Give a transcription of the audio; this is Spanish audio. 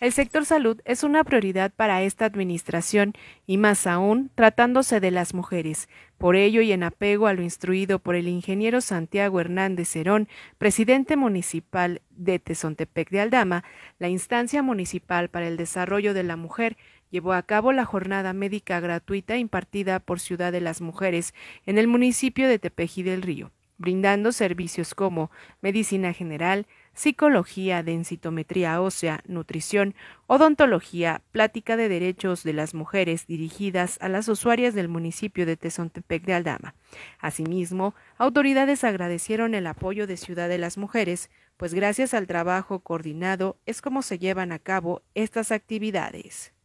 El sector salud es una prioridad para esta administración y más aún tratándose de las mujeres. Por ello y en apego a lo instruido por el ingeniero Santiago Hernández Herón, presidente municipal de Tezontepec de Aldama, la instancia municipal para el desarrollo de la mujer llevó a cabo la jornada médica gratuita impartida por Ciudad de las Mujeres en el municipio de Tepeji del Río brindando servicios como medicina general, psicología, densitometría ósea, nutrición, odontología, plática de derechos de las mujeres dirigidas a las usuarias del municipio de Tezontepec de Aldama. Asimismo, autoridades agradecieron el apoyo de Ciudad de las Mujeres, pues gracias al trabajo coordinado es como se llevan a cabo estas actividades.